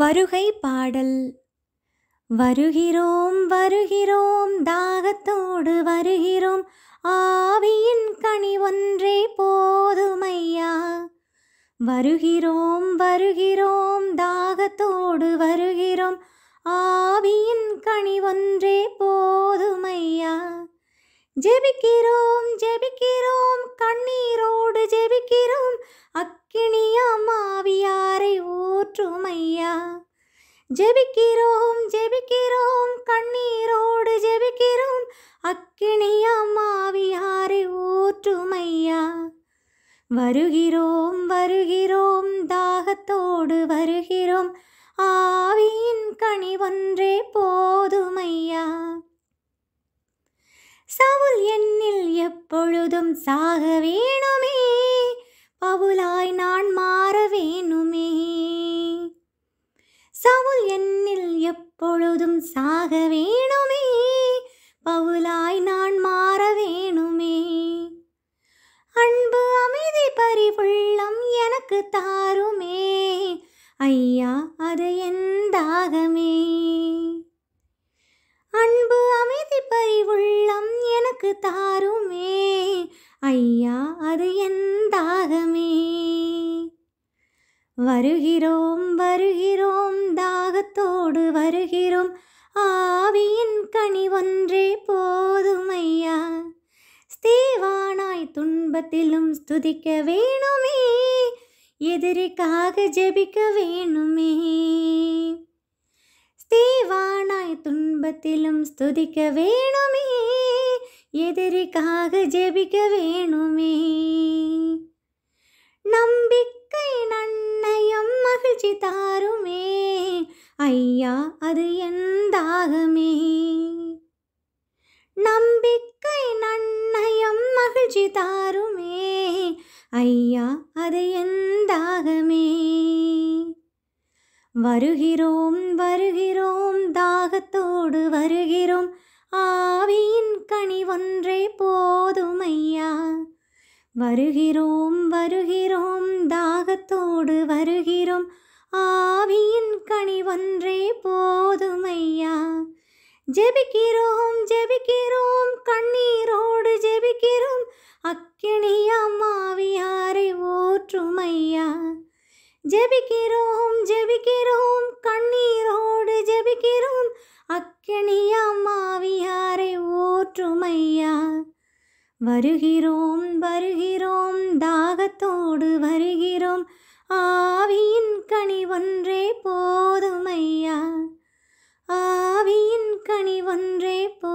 வருகை பாடல் வருகிறோம் வருகிறோம் தாகத்தோடு வருகிறோம் ஆவியின் கனி ஒன்றே போதுமையா வருகிறோம் வருகிறோம் தாகத்தோடு வருகிறோம் ஆவியின் கனி ஒன்றே போதுமையா ஜெபிக்கிறோம் ஜெபிக்கிறோம் ஜெபிக்கிறோம் ஜெபிக்கிறோம் கண்ணீரோடு ஜெபிக்கிறோம் அக்கினியம்மாவியாரை ஊற்றுமையா வருகிறோம் வருகிறோம் தாகத்தோடு வருகிறோம் ஆவியின் கனிவொன்றே போதுமையா சவுல் எண்ணில் எப்பொழுதும் சாக வேணுமே எப்பொழுதும் சாக வேணுமே பவுலாய் நான் மாற வேணுமே அன்பு அமைதி பறிவுள்ளம் எனக்கு தாருமே ஐயா அது எந்தாகமே அன்பு அமைதி பரிவுள்ளம் எனக்கு தாருமே ஐயா அது எந்தாகமே வருகிறோம் வருகிறோம் தாக தாகத்தோடு வருகிறோம் ஆவியின் கனி ஒன்றே போதுமையா ஸ்தேவானாய் துன்பத்திலும் ஸ்துதிக்க வேணுமே எதிரிக்காக ஜெபிக்க வேணுமே ஸ்தேவானாய் துன்பத்திலும் ஸ்துதிக்க வேணுமே எதிரிக்காக ஜெபிக்க வேணுமே நம்பிக்கை நன்னையும் மகிழ்ச்சி தாருமே ஐயா அது என் தாகமே நம்பிக்கை நன்னயம் மகிழ்ச்சி தாருமே ஐயா அது என் தாகமே வருகிறோம் வருகிறோம் தாகத்தோடு வருகிறோம் ஆவியின் கனி ஒன்றே போதும் ஐயா வருகிறோம் வருகிறோம் தாகத்தோடு வருகிறோம் ஆவியின் கனிவொன்றே போதுமையா ஜெபிக்கிறோம் ஜெபிக்கிறோம் கண்ணீரோடு ஜெபிக்கிறோம் அக்கினியாம் ஆவியாரை ஓற்றுமையா ஜெபிக்கிறோம் ஜெபிக்கிறோம் கண்ணீரோடு ஜெபிக்கிறோம் அக்கினியாம் ஆவியாரை ஓற்றுமையா வருகிறோம் வருகிறோம் தாகத்தோடு வருகிறோம் ஆவியின் கனி ஒன்றே போதுமையா ஆவியின் கனி ஒன்றே போ